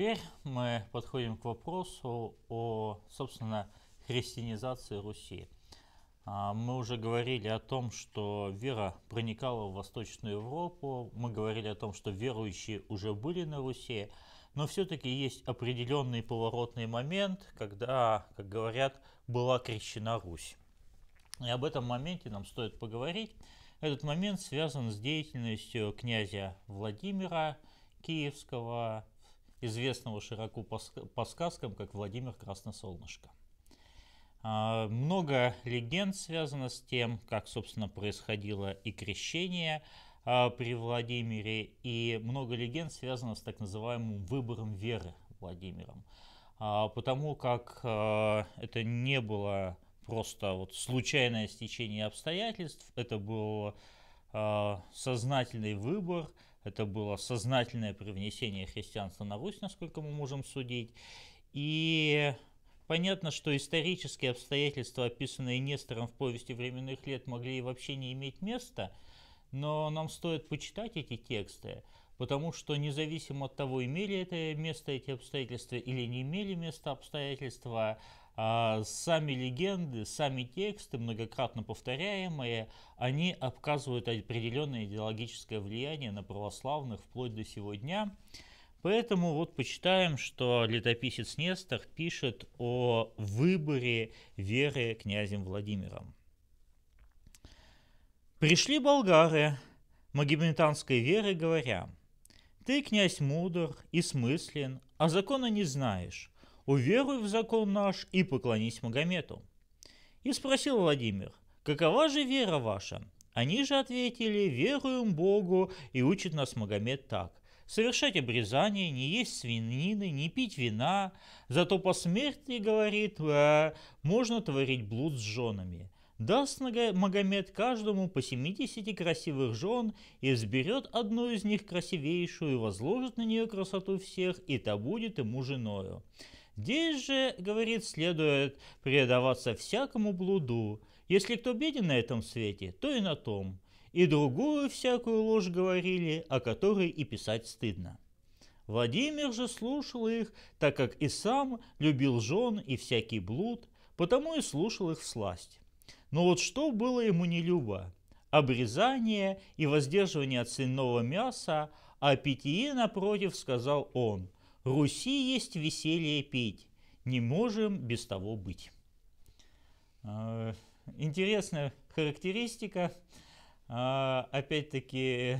Теперь мы подходим к вопросу о, собственно, христианизации Руси. А, мы уже говорили о том, что вера проникала в Восточную Европу, мы говорили о том, что верующие уже были на Руси, но все-таки есть определенный поворотный момент, когда, как говорят, была крещена Русь. И об этом моменте нам стоит поговорить. Этот момент связан с деятельностью князя Владимира Киевского, известного широко по сказкам как Владимир Красносолнышко. А, много легенд связано с тем, как, собственно, происходило и крещение а, при Владимире, и много легенд связано с так называемым выбором веры Владимиром. А, потому как это не было просто вот случайное стечение обстоятельств, это был сознательный выбор – это было сознательное привнесение христианства на Русь, насколько мы можем судить. И понятно, что исторические обстоятельства, описанные Нестором в повести временных лет, могли и вообще не иметь места, но нам стоит почитать эти тексты, потому что независимо от того, имели это место эти обстоятельства или не имели места обстоятельства, а сами легенды, сами тексты, многократно повторяемые, они оказывают определенное идеологическое влияние на православных вплоть до сего дня. Поэтому вот почитаем, что летописец Нестор пишет о выборе веры князем Владимиром. «Пришли болгары магометанской веры, говоря, «Ты, князь, мудр и смыслен, а закона не знаешь, уверуй в закон наш и поклонись Магомету». И спросил Владимир, «Какова же вера ваша?» Они же ответили, «Веруем Богу, и учит нас Магомед так совершать обрезание, не есть свинины, не пить вина. Зато по смерти, говорит, «Э, можно творить блуд с женами. Даст Магомед каждому по 70 красивых жен и сберет одну из них красивейшую и возложит на нее красоту всех, и та будет ему женою. Здесь же, говорит, следует предаваться всякому блуду. Если кто беден на этом свете, то и на том. И другую всякую ложь говорили, о которой и писать стыдно. Владимир же слушал их, так как и сам любил жен и всякий блуд, потому и слушал их в всласть. Но вот что было ему не любо? Обрезание и воздерживание от свиного мяса, а питье, напротив, сказал он – Руси есть веселье петь, не можем без того быть. А, интересная характеристика. А, опять-таки,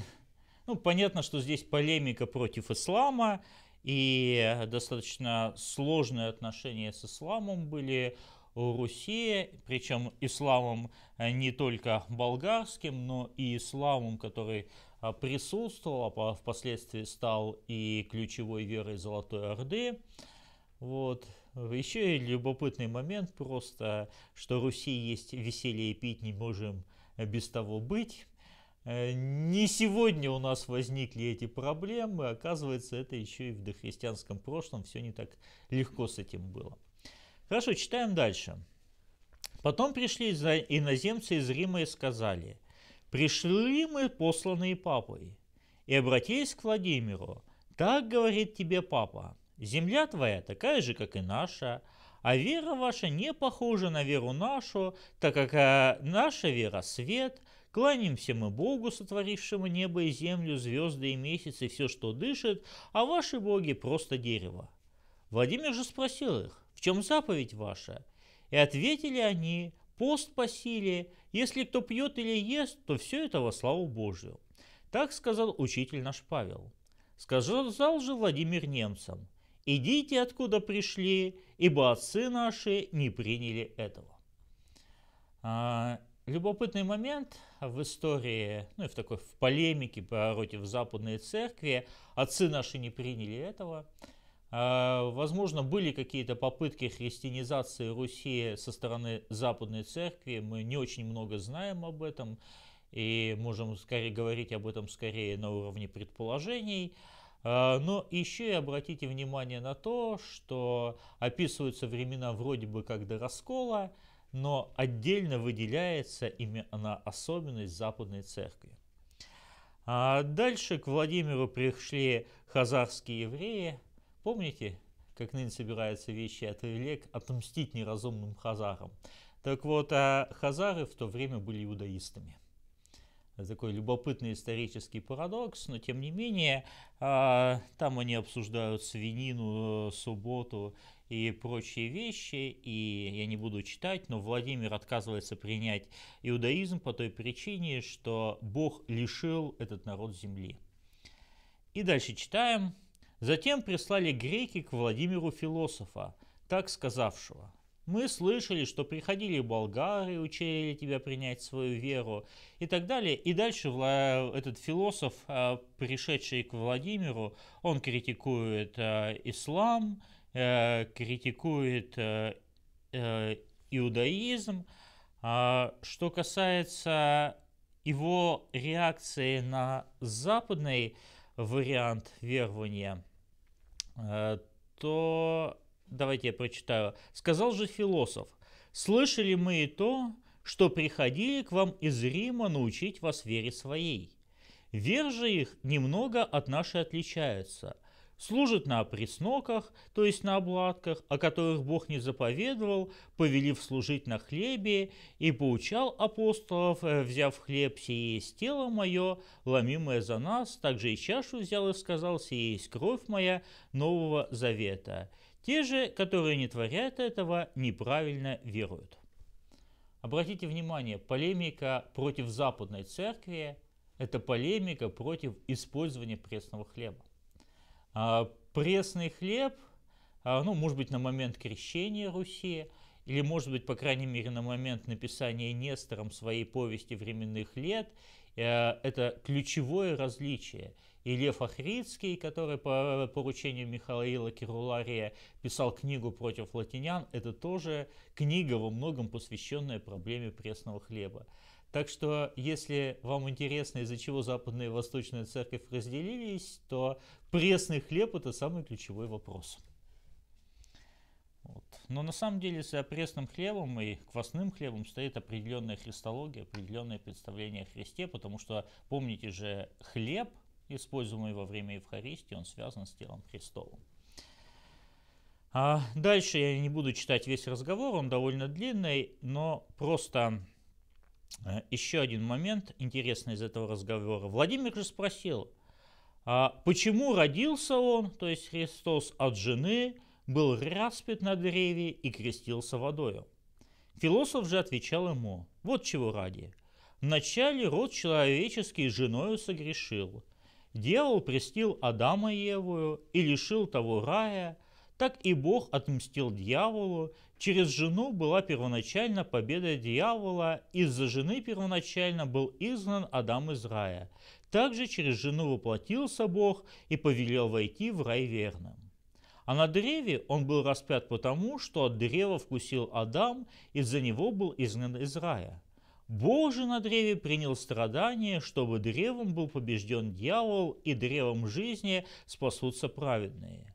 ну, понятно, что здесь полемика против ислама и достаточно сложные отношения с исламом были у Руси, причем исламом а, не только болгарским, но и исламом, который присутствовал, а впоследствии стал и ключевой верой Золотой Орды. Вот. Еще и любопытный момент просто, что Руси есть веселье и пить не можем без того быть. Э, не сегодня у нас возникли эти проблемы, оказывается, это еще и в дохристианском прошлом все не так легко с этим было. Хорошо, читаем дальше. Потом пришли иноземцы из Рима и сказали – пришли мы, посланные папой, и обратились к Владимиру. Так говорит тебе папа, земля твоя такая же, как и наша, а вера ваша не похожа на веру нашу, так как а, наша вера – свет, кланяемся мы Богу, сотворившему небо и землю, звезды и месяцы, все, что дышит, а ваши боги – просто дерево». Владимир же спросил их, «В чем заповедь ваша?» И ответили они, пост посилие, если кто пьет или ест, то все это во славу Божью. Так сказал учитель наш Павел. Сказал же Владимир немцам, идите откуда пришли, ибо отцы наши не приняли этого. А, любопытный момент в истории, ну и в такой в полемике против западной церкви, отцы наши не приняли этого – а, возможно, были какие-то попытки христианизации Руси со стороны Западной Церкви. Мы не очень много знаем об этом и можем скорее говорить об этом скорее на уровне предположений. А, но еще и обратите внимание на то, что описываются времена вроде бы как до раскола, но отдельно выделяется именно особенность Западной Церкви. А дальше к Владимиру пришли хазарские евреи – Помните, как ныне собираются вещи от Ирелек отомстить неразумным хазарам? Так вот, а хазары в то время были иудаистами. Такой любопытный исторический парадокс, но тем не менее, а, там они обсуждают свинину, субботу и прочие вещи, и я не буду читать, но Владимир отказывается принять иудаизм по той причине, что Бог лишил этот народ земли. И дальше читаем. Затем прислали греки к Владимиру философа, так сказавшего. Мы слышали, что приходили болгары, учили тебя принять свою веру и так далее. И дальше этот философ, а, пришедший к Владимиру, он критикует а, ислам, э, критикует э, э, иудаизм. А, что касается его реакции на западный вариант верования – Э, то давайте я прочитаю. Сказал же философ, слышали мы и то, что приходили к вам из Рима научить вас вере своей. Вер же их немного от нашей отличается – служат на опресноках, то есть на обладках, о которых Бог не заповедовал, повелив служить на хлебе, и поучал апостолов, э, взяв хлеб сие есть тело мое, ломимое за нас, также и чашу взял и сказал, сие есть кровь моя Нового Завета. Те же, которые не творят этого, неправильно веруют. Обратите внимание, полемика против Западной Церкви – это полемика против использования пресного хлеба. А, пресный хлеб, а, ну, может быть, на момент крещения Руси, или, может быть, по крайней мере, на момент написания Нестором своей повести временных лет, э, это ключевое различие. И Лев Ахридский, который по поручению Михаила Кирулария писал книгу против латинян, это тоже книга во многом посвященная проблеме пресного хлеба. Так что, если вам интересно, из-за чего Западная и Восточная Церковь разделились, то пресный хлеб – это самый ключевой вопрос. Вот. Но на самом деле за пресным хлебом и квасным хлебом стоит определенная христология, определенное представление о Христе, потому что, помните же, хлеб, используемый во время Евхаристии, он связан с телом Христовым. А дальше я не буду читать весь разговор, он довольно длинный, но просто Э, Еще один момент интересный из этого разговора. Владимир же спросил, а почему родился он, то есть Христос от жены, был распят на древе и крестился водою. Философ же отвечал ему, вот чего ради. Вначале род человеческий женою согрешил. Дьявол престил Адама и Еву и лишил того рая – так и Бог отмстил дьяволу. Через жену была первоначально победа дьявола. Из-за жены первоначально был изгнан Адам из рая. Также через жену воплотился Бог и повелел войти в рай верным. А на древе он был распят потому, что от древа вкусил Адам, из-за него был изгнан из рая. Бог же на древе принял страдания, чтобы древом был побежден дьявол, и древом жизни спасутся праведные.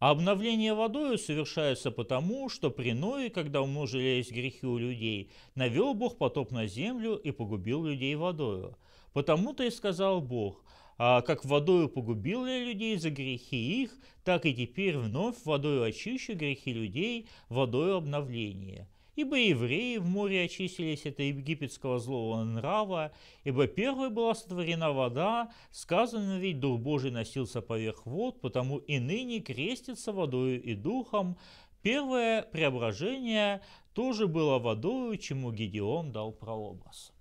А обновление водою совершается потому, что при Ное, когда умножились грехи у людей, навел Бог потоп на землю и погубил людей водою. Потому-то и сказал Бог, а как водою погубил я людей за грехи их, так и теперь вновь водою очищу грехи людей водою обновления. Ибо евреи в море очистились от египетского злого нрава, ибо первой была сотворена вода, сказано ведь, Дух Божий носился поверх вод, потому и ныне крестится водою и духом. Первое преображение тоже было водою, чему Гедеон дал прообраз.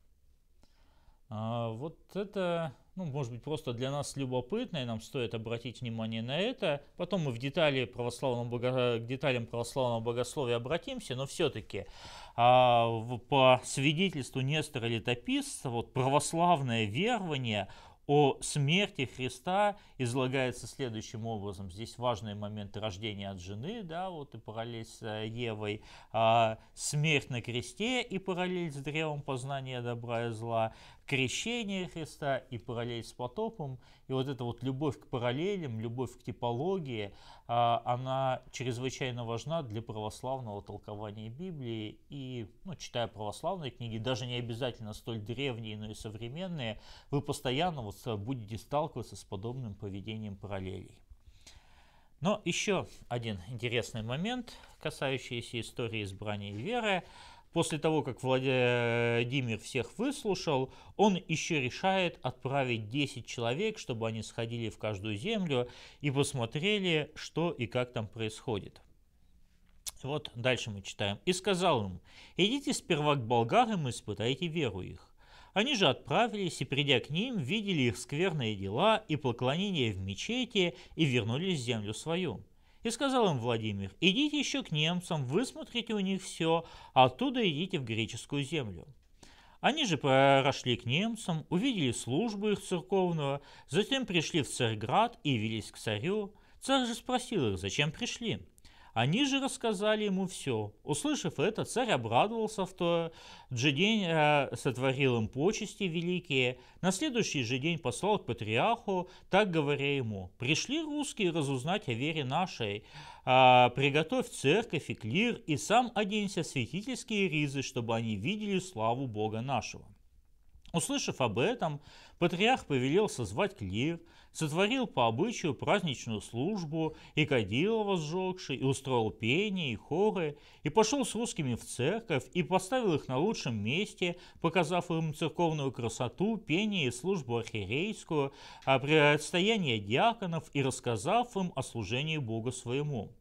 А вот это ну, может быть, просто для нас любопытно, и нам стоит обратить внимание на это. Потом мы в детали православного бого... к деталям православного богословия обратимся, но все-таки а, в, по свидетельству Нестора Летописца, вот православное верование о смерти Христа излагается следующим образом. Здесь важные моменты рождения от жены, да, вот и параллель с э, Евой, а, смерть на кресте и параллель с древом познания добра и зла, крещение Христа и параллель с потопом. И вот эта вот любовь к параллелям, любовь к типологии, а, она чрезвычайно важна для православного толкования Библии. И, ну, читая православные книги, даже не обязательно столь древние, но и современные, вы постоянно вот будете сталкиваться с подобным поведением параллелей. Но еще один интересный момент, касающийся истории избрания веры. После того, как Владимир всех выслушал, он еще решает отправить 10 человек, чтобы они сходили в каждую землю и посмотрели, что и как там происходит. Вот дальше мы читаем. «И сказал им, идите сперва к болгарам и испытайте веру их. Они же отправились и, придя к ним, видели их скверные дела и поклонение в мечети и вернулись в землю свою». И сказал им Владимир, идите еще к немцам, высмотрите у них все, а оттуда идите в греческую землю. Они же прошли к немцам, увидели службу их церковного, затем пришли в Царьград и явились к царю. Царь же спросил их, зачем пришли. Они же рассказали ему все. Услышав это, царь обрадовался в то же день, э, сотворил им почести великие. На следующий же день послал к патриарху, так говоря ему, «Пришли русские разузнать о вере нашей, а, приготовь церковь и клир, и сам оденься в святительские ризы, чтобы они видели славу Бога нашего». Услышав об этом, патриарх повелел созвать клир, сотворил по обычаю праздничную службу, и кадилова сжегший, и устроил пение и хоры, и пошел с русскими в церковь, и поставил их на лучшем месте, показав им церковную красоту, пение и службу архиерейскую, а предстояние диаконов и рассказав им о служении Бога своему.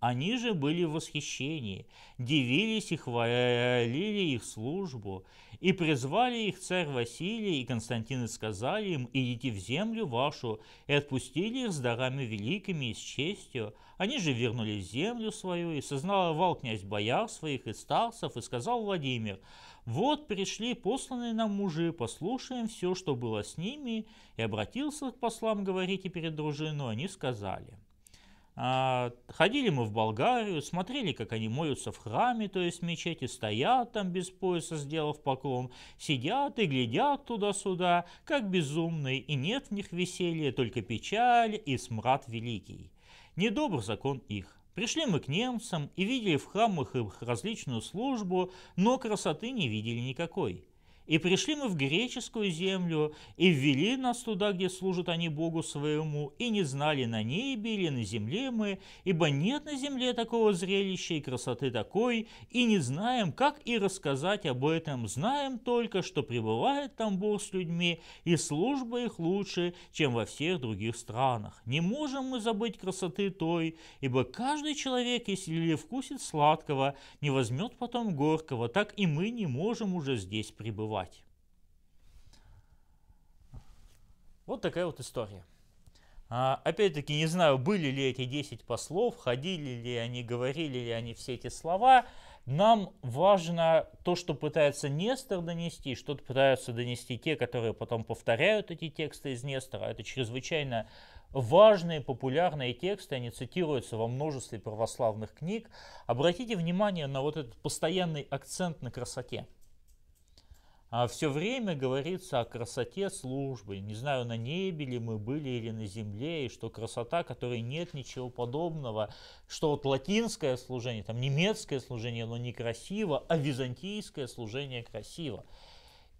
Они же были в восхищении, дивились и хвалили их службу, и призвали их царь Василий и Константин и сказали им, идите в землю вашу, и отпустили их с дарами великими и с честью. Они же вернули землю свою, и сознавал князь бояр своих и старцев, и сказал Владимир, вот пришли посланные нам мужи, послушаем все, что было с ними, и обратился к послам, говорить и перед дружиной, они сказали – а, ходили мы в Болгарию, смотрели, как они моются в храме, то есть в мечети, стоят там без пояса, сделав поклон, сидят и глядят туда-сюда, как безумные, и нет в них веселья, только печаль и смрад великий. Недобр закон их. Пришли мы к немцам и видели в храмах их различную службу, но красоты не видели никакой. И пришли мы в греческую землю, и ввели нас туда, где служат они Богу своему, и не знали на небе или на земле мы, ибо нет на земле такого зрелища и красоты такой, и не знаем, как и рассказать об этом, знаем только, что пребывает там Бог с людьми, и служба их лучше, чем во всех других странах. Не можем мы забыть красоты той, ибо каждый человек, если вкусит сладкого, не возьмет потом горького, так и мы не можем уже здесь пребывать покупать. Вот такая вот история. А, Опять-таки, не знаю, были ли эти 10 послов, ходили ли они, говорили ли они все эти слова. Нам важно то, что пытается Нестор донести, что-то пытаются донести те, которые потом повторяют эти тексты из Нестора. Это чрезвычайно важные, популярные тексты, они цитируются во множестве православных книг. Обратите внимание на вот этот постоянный акцент на красоте. А все время говорится о красоте службы. Не знаю, на небе ли мы были или на земле, и что красота, которой нет ничего подобного, что вот латинское служение, там немецкое служение, оно некрасиво, а византийское служение красиво.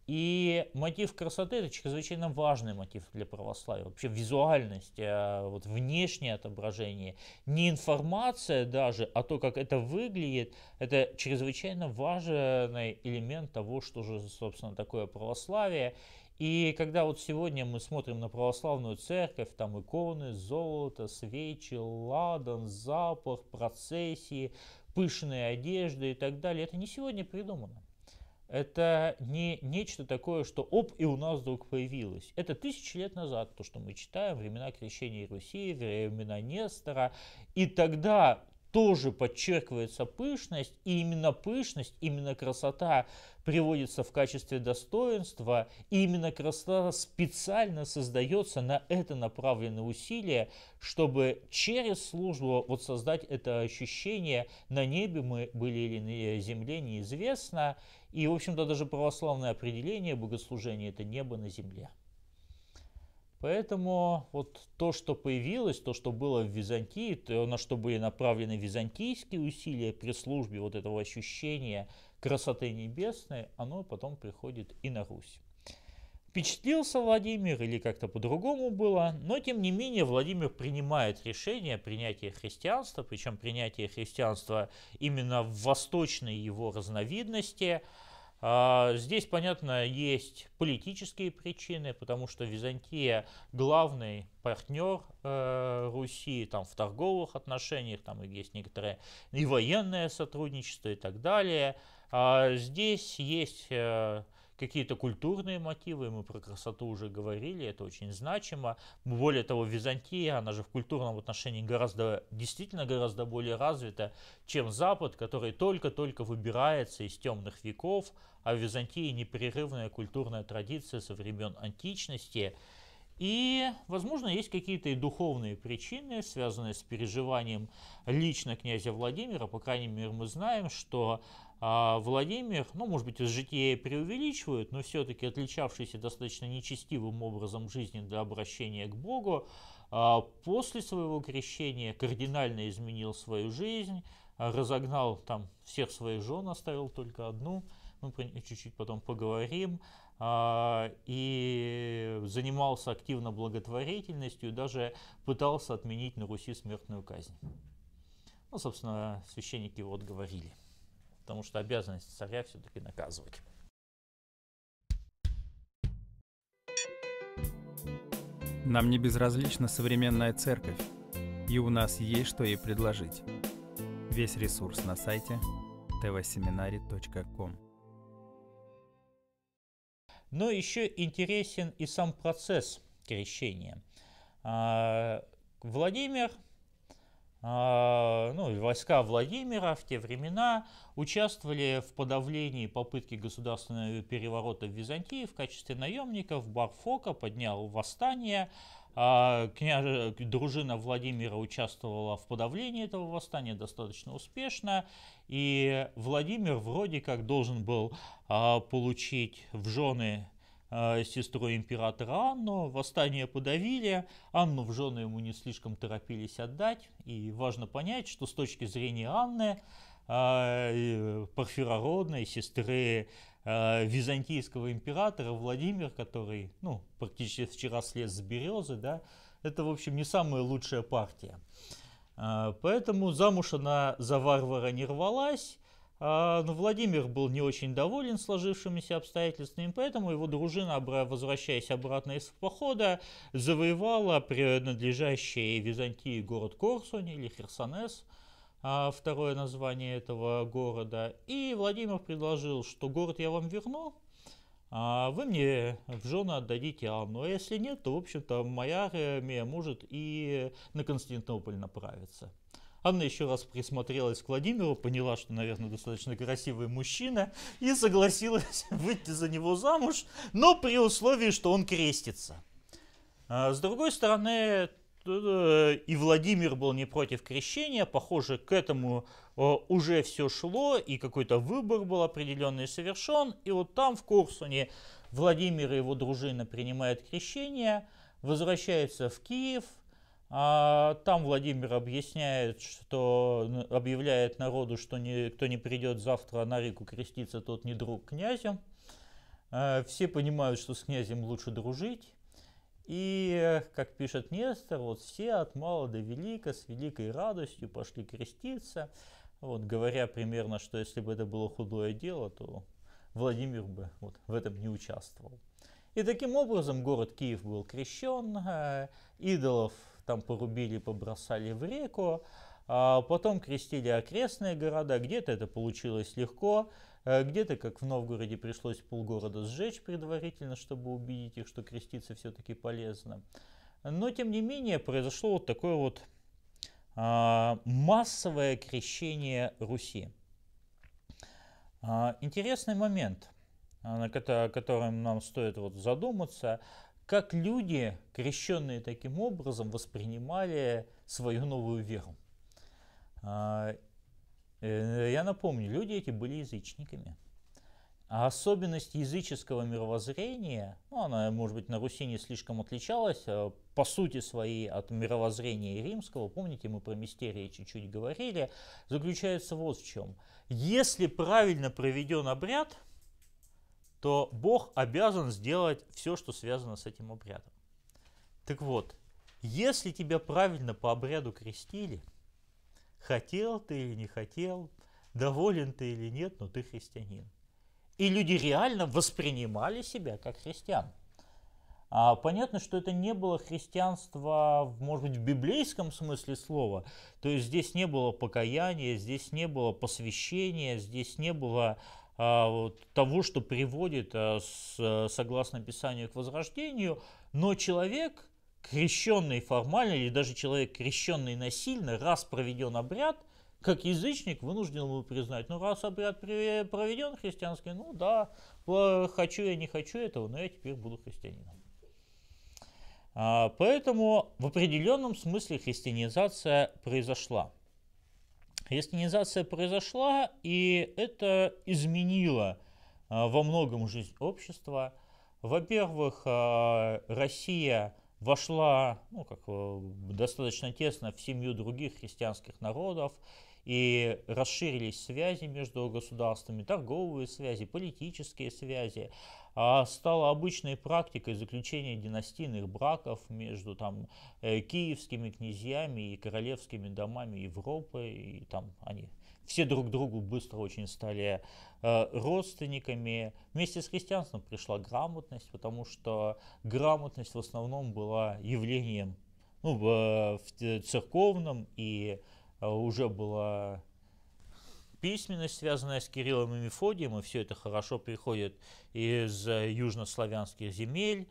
И мотив красоты – это чрезвычайно важный мотив для православия. Вообще визуальность, э, вот внешнее отображение, не информация даже, а то, как это выглядит, это чрезвычайно важный элемент того, что же, собственно, такое православие. И когда вот сегодня мы смотрим на православную церковь, там иконы, золото, свечи, ладан, запах, процессии, пышные одежды и так далее, это не сегодня придумано это не нечто такое, что оп, и у нас вдруг появилось. Это тысячи лет назад, то, что мы читаем, времена крещения Руси, времена Нестора. И тогда тоже подчеркивается пышность, и именно пышность, именно красота приводится в качестве достоинства, и именно красота специально создается на это направленное усилие, чтобы через службу вот создать это ощущение, на небе мы были или на земле, неизвестно, и, в общем-то, даже православное определение богослужения – это небо на земле. Поэтому вот то, что появилось, то, что было в Византии, то, на что были направлены византийские усилия при службе вот этого ощущения красоты небесной, оно потом приходит и на Русь. Впечатлился Владимир или как-то по-другому было, но тем не менее Владимир принимает решение принятия христианства, причем принятие христианства именно в восточной его разновидности – а, здесь, понятно, есть политические причины, потому что Византия главный партнер э, Руси там, в торговых отношениях, там есть некоторое и военное сотрудничество и так далее. А здесь есть э, какие-то культурные мотивы, мы про красоту уже говорили, это очень значимо. Более того, Византия, она же в культурном отношении гораздо, действительно гораздо более развита, чем Запад, который только-только выбирается из темных веков, а в Византии непрерывная культурная традиция со времен античности. И, возможно, есть какие-то и духовные причины, связанные с переживанием лично князя Владимира. По крайней мере, мы знаем, что а Владимир, ну, может быть, из жития преувеличивают, но все-таки отличавшийся достаточно нечестивым образом жизни для обращения к Богу, а после своего крещения кардинально изменил свою жизнь, а разогнал там всех своих жен, оставил только одну, мы ну, чуть-чуть потом поговорим, и занимался активно благотворительностью, даже пытался отменить на Руси смертную казнь. Ну, собственно, священники его отговорили потому что обязанность царя все-таки наказывать. Нам не безразлична современная церковь, и у нас есть что ей предложить. Весь ресурс на сайте tvseminary.com. Но еще интересен и сам процесс крещения. А, Владимир а, ну, войска Владимира в те времена участвовали в подавлении попытки государственного переворота в Византии в качестве наемников. Барфока поднял восстание. А, княж... Дружина Владимира участвовала в подавлении этого восстания достаточно успешно. И Владимир вроде как должен был а, получить в жены Э, сестрой императора Анну, восстание подавили, Анну в жены ему не слишком торопились отдать, и важно понять, что с точки зрения Анны, э, парфирородной сестры э, византийского императора Владимир, который, ну, практически вчера слез с березы, да, это, в общем, не самая лучшая партия. Поэтому замуж она за варвара не рвалась, а, Но ну, Владимир был не очень доволен сложившимися обстоятельствами, поэтому его дружина, возвращаясь обратно из похода, завоевала принадлежащий Византии город Корсунь или Херсонес, а, второе название этого города. И Владимир предложил, что город я вам верну, а вы мне в жены отдадите Анну, а если нет, то, в общем-то, моя армия может и на Константинополь направиться. Анна еще раз присмотрелась к Владимиру, поняла, что, наверное, достаточно красивый мужчина, и согласилась выйти за него замуж, но при условии, что он крестится. А, с другой стороны, э, и Владимир был не против крещения, похоже, к этому э, уже все шло, и какой-то выбор был определенный совершен, и вот там, в Корсуне, Владимир и его дружина принимают крещение, возвращаются в Киев, а там Владимир объясняет, что ну, объявляет народу, что не, кто не придет завтра на реку креститься, тот не друг князем. А, все понимают, что с князем лучше дружить. И, как пишет Нестор, вот все от мала до велика с великой радостью пошли креститься. Вот, говоря примерно, что если бы это было худое дело, то Владимир бы вот в этом не участвовал. И таким образом город Киев был крещен, а, идолов там порубили, побросали в реку, а потом крестили окрестные города, где-то это получилось легко, э, где-то, как в Новгороде, пришлось полгорода сжечь предварительно, чтобы убедить их, что креститься все-таки полезно. Но, тем не менее, произошло вот такое вот а, массовое крещение Руси. А, интересный момент, а, о котором нам стоит вот задуматься – как люди, крещенные таким образом, воспринимали свою новую веру. А, э, я напомню, люди эти были язычниками. А особенность языческого мировоззрения, ну, она, может быть, на Руси не слишком отличалась, а по сути своей, от мировоззрения римского, помните, мы про мистерии чуть-чуть говорили, заключается вот в чем. Если правильно проведен обряд – то Бог обязан сделать все, что связано с этим обрядом. Так вот, если тебя правильно по обряду крестили, хотел ты или не хотел, доволен ты или нет, но ты христианин. И люди реально воспринимали себя как христиан. А, понятно, что это не было христианство, может быть, в библейском смысле слова. То есть здесь не было покаяния, здесь не было посвящения, здесь не было а, того, что приводит, а, э, согласно Писанию, к возрождению, но человек, крещенный формально или даже человек, крещенный насильно, раз проведен обряд, как язычник вынужден его признать. Ну, раз обряд проведен христианский, ну да, хочу я, не хочу этого, но я теперь буду христианином. А, поэтому в определенном смысле христианизация произошла – Христианизация произошла, и это изменило а, во многом жизнь общества. Во-первых, а, Россия вошла ну, как, э, достаточно тесно в семью других христианских народов, и расширились связи между государствами, торговые связи, политические связи. А стало обычной практикой заключения династийных браков между там, э, киевскими князьями и королевскими домами Европы. И там они все друг другу быстро очень стали э, родственниками. Вместе с христианством пришла грамотность, потому что грамотность в основном была явлением ну, в э, церковном и уже была письменность, связанная с Кириллом и Мефодием, и все это хорошо приходит из э, южнославянских земель.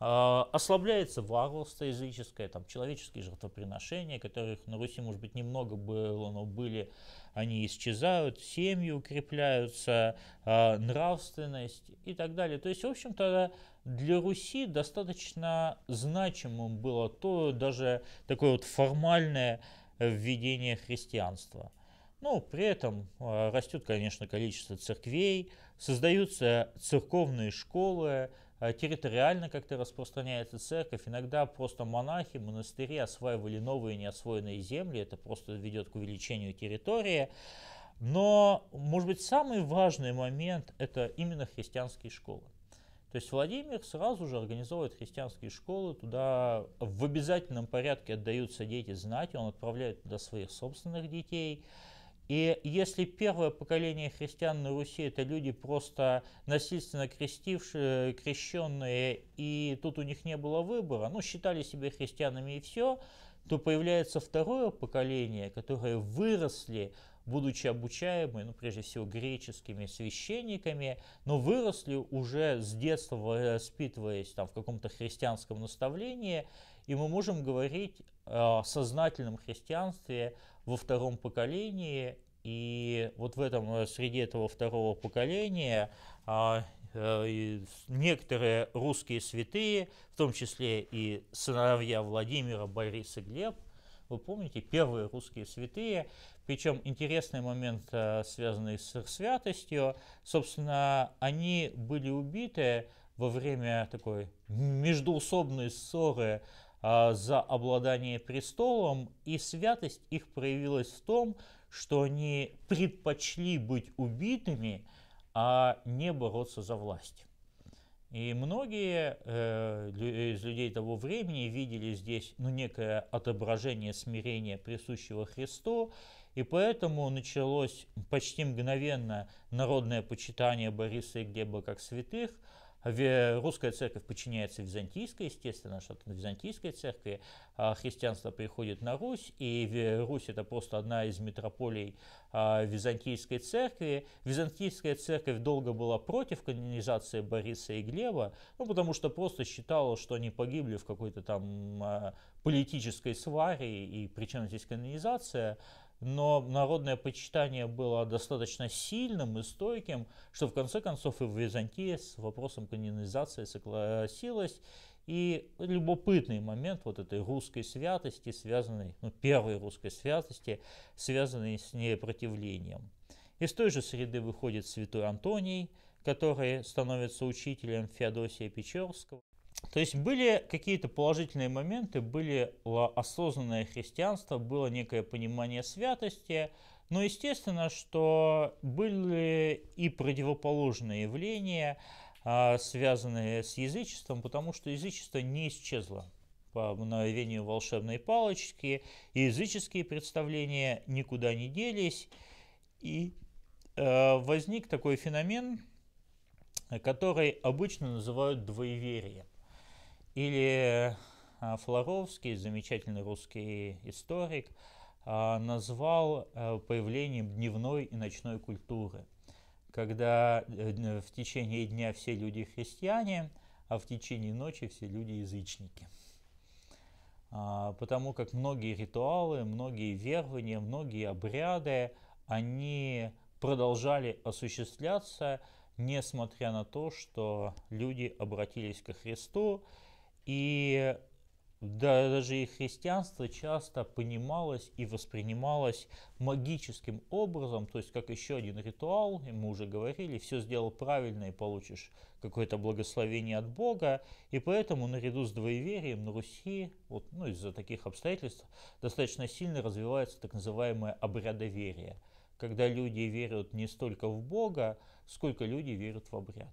А, ослабляется варварство языческое, там, человеческие жертвоприношения, которых на Руси, может быть, немного было, но были, они исчезают, семьи укрепляются, а, нравственность и так далее. То есть, в общем-то, для Руси достаточно значимым было то, даже такое вот формальное введение христианства – ну, при этом а, растет, конечно, количество церквей, создаются церковные школы, а, территориально как-то распространяется церковь. Иногда просто монахи, монастыри осваивали новые неосвоенные земли. Это просто ведет к увеличению территории. Но, может быть, самый важный момент – это именно христианские школы. То есть Владимир сразу же организовывает христианские школы, туда в обязательном порядке отдаются дети знать, он отправляет туда своих собственных детей – и если первое поколение христиан на Руси это люди просто насильственно крестившие, крещенные, и тут у них не было выбора, ну считали себя христианами и все, то появляется второе поколение, которое выросли, будучи обучаемы, ну прежде всего греческими священниками, но выросли уже с детства, воспитываясь там в каком-то христианском наставлении, и мы можем говорить о сознательном христианстве, во втором поколении, и вот в этом, э, среди этого второго поколения а, э, некоторые русские святые, в том числе и сыновья Владимира, Борис и Глеб, вы помните, первые русские святые. Причем интересный момент, э, связанный с их святостью. Собственно, они были убиты во время такой междуусобной ссоры а, за обладание престолом, и святость их проявилась в том, что они предпочли быть убитыми, а не бороться за власть. И многие э, из людей того времени видели здесь ну, некое отображение смирения, присущего Христу, и поэтому началось почти мгновенно народное почитание Бориса и Глеба как святых – Русская церковь подчиняется византийской, естественно, что на византийской церкви. А христианство приходит на Русь, и Русь это просто одна из метрополий а, византийской церкви. Византийская церковь долго была против канонизации Бориса и Глеба, ну, потому что просто считала, что они погибли в какой-то там а, политической сваре, и причем здесь канонизация но народное почитание было достаточно сильным и стойким, что в конце концов и в Византии с вопросом канонизации согласилась. И любопытный момент вот этой русской святости, связанной, ну, первой русской святости, связанной с непротивлением. Из той же среды выходит святой Антоний, который становится учителем Феодосия Печерского. То есть были какие-то положительные моменты, были а, осознанное христианство, было некое понимание святости, но естественно, что были и противоположные явления, а, связанные с язычеством, потому что язычество не исчезло по мгновению волшебной палочки, и языческие представления никуда не делись, и а, возник такой феномен, который обычно называют двоеверием. Или э, Флоровский, замечательный русский историк, э, назвал э, появлением дневной и ночной культуры, когда в течение дня все люди христиане, а в течение ночи все люди язычники. А, потому как многие ритуалы, многие верования, многие обряды, они продолжали осуществляться, несмотря на то, что люди обратились ко Христу, и даже и христианство часто понималось и воспринималось магическим образом, то есть как еще один ритуал, и мы уже говорили, все сделал правильно и получишь какое-то благословение от Бога, и поэтому наряду с двоеверием на Руси, вот, ну, из-за таких обстоятельств, достаточно сильно развивается так называемое обрядоверие, когда люди верят не столько в Бога, сколько люди верят в обряд.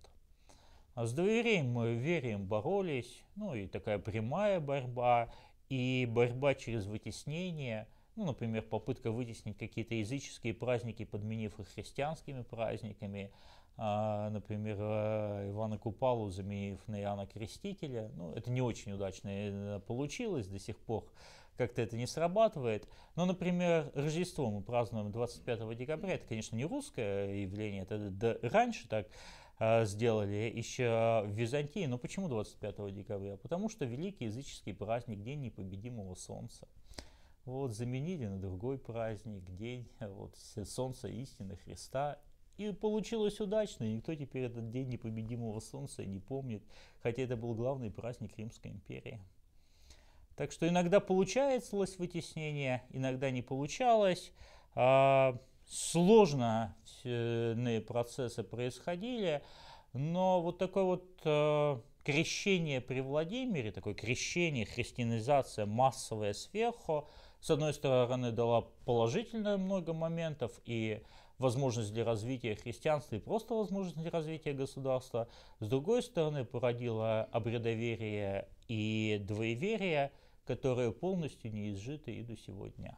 А с доверием мы верием боролись, ну и такая прямая борьба, и борьба через вытеснение, ну, например, попытка вытеснить какие-то языческие праздники, подменив их христианскими праздниками, а, например, э, Ивана Купалу заменив на Иоанна Крестителя. Ну, это не очень удачно э, получилось до сих пор, как-то это не срабатывает. Но, например, Рождество мы празднуем 25 декабря, это, конечно, не русское явление, это раньше так Э, сделали еще в Византии. Но почему 25 декабря? Потому что великий языческий праздник День непобедимого солнца. Вот, заменили на другой праздник, день э, вот, солнца истины Христа. И получилось удачно, никто теперь этот день непобедимого солнца не помнит, хотя это был главный праздник Римской империи. Так что иногда получалось вытеснение, иногда не получалось. А, сложные процессы происходили, но вот такое вот э, крещение при Владимире, такое крещение, христианизация массовая сверху, с одной стороны, дала положительное много моментов и возможность для развития христианства и просто возможность для развития государства. С другой стороны, породила обредоверие и двоеверие, которые полностью неизжиты и до сегодня.